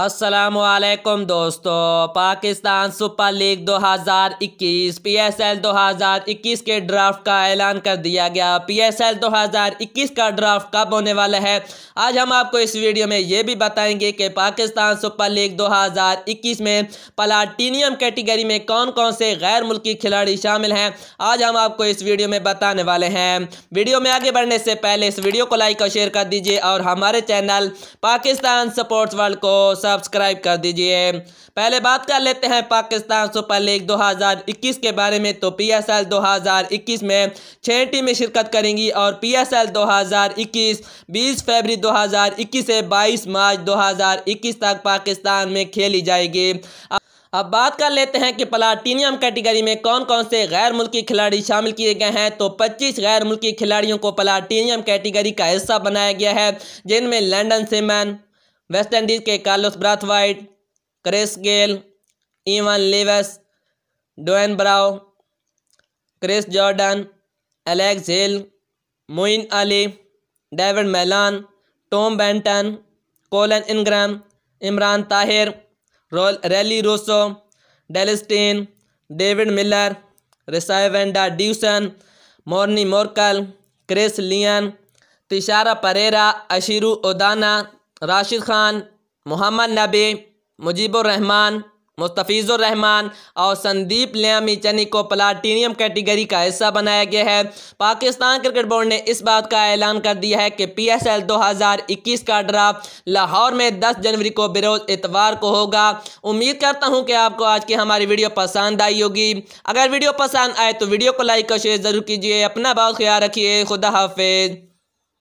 असलकम दोस्तों Pakistan super league 2021 PSL 2021 के ड्राफ्ट का ऐलान कर दिया गया पीएसएल 2021 का ड्राफ्ट कब होने वाला है आज हम आपको इस वीडियो में ये भी बताएंगे कि पाकिस्तान सुपर लीग 2021 में प्लाटीनियम कैटेगरी में कौन कौन से गैर मुल्की खिलाड़ी शामिल हैं आज हम आपको इस वीडियो में बताने वाले हैं वीडियो में आगे बढ़ने से पहले इस वीडियो को लाइक और शेयर कर दीजिए और हमारे चैनल पाकिस्तान स्पोर्ट्स वर्ल्ड को सब्सक्राइब कर दीजिए पहले बात कर लेते हैं पाकिस्तान सुपर लीग 2021 के बारे में तो पीएसएल 2021 में छः टीमें शिरकत करेंगी और पीएसएल 2021 20 फरवरी 2021 से 22 मार्च 2021 तक पाकिस्तान में खेली जाएगी अब बात कर लेते हैं कि प्लाटीनियम कैटेगरी में कौन कौन से गैर मुल्की खिलाड़ी शामिल किए गए हैं तो 25 गैर मुल्की खिलाड़ियों को प्लाटीनियम कैटेगरी का हिस्सा बनाया गया है जिनमें लंडन सेमैन वेस्ट इंडीज़ के Carlos Brathwaite Chris Gayle Evin Lewis Dwayne Bravo Chris Jordan Alex Hales Moeen Ali David Malan Tom Banton Colin Ingram Imran Tahir रोल Rilee Rossouw Dale Steyn David Miller Rassie van der Dussen Morne Morkel Chris Lynn Thisara Perera अशीरू ओदाना राशिद खान मोहम्मद नबी मुजीबुररहमान मुस्तफ़ीज़ुररहमान और संदीप लियामी चनी को platinum category का हिस्सा बनाया गया है पाकिस्तान क्रिकेट बोर्ड ने इस बात का ऐलान कर दिया है कि पी एस एल दो हज़ार इक्कीस का ड्राफ्ट लाहौर में दस जनवरी को बरोज इतवार को होगा उम्मीद करता हूँ कि आपको आज की हमारी वीडियो पसंद आई होगी अगर वीडियो पसंद आए तो वीडियो को लाइक और शेयर ज़रूर कीजिए अपना बहुत ख्याल रखिए खुदा हाफिज़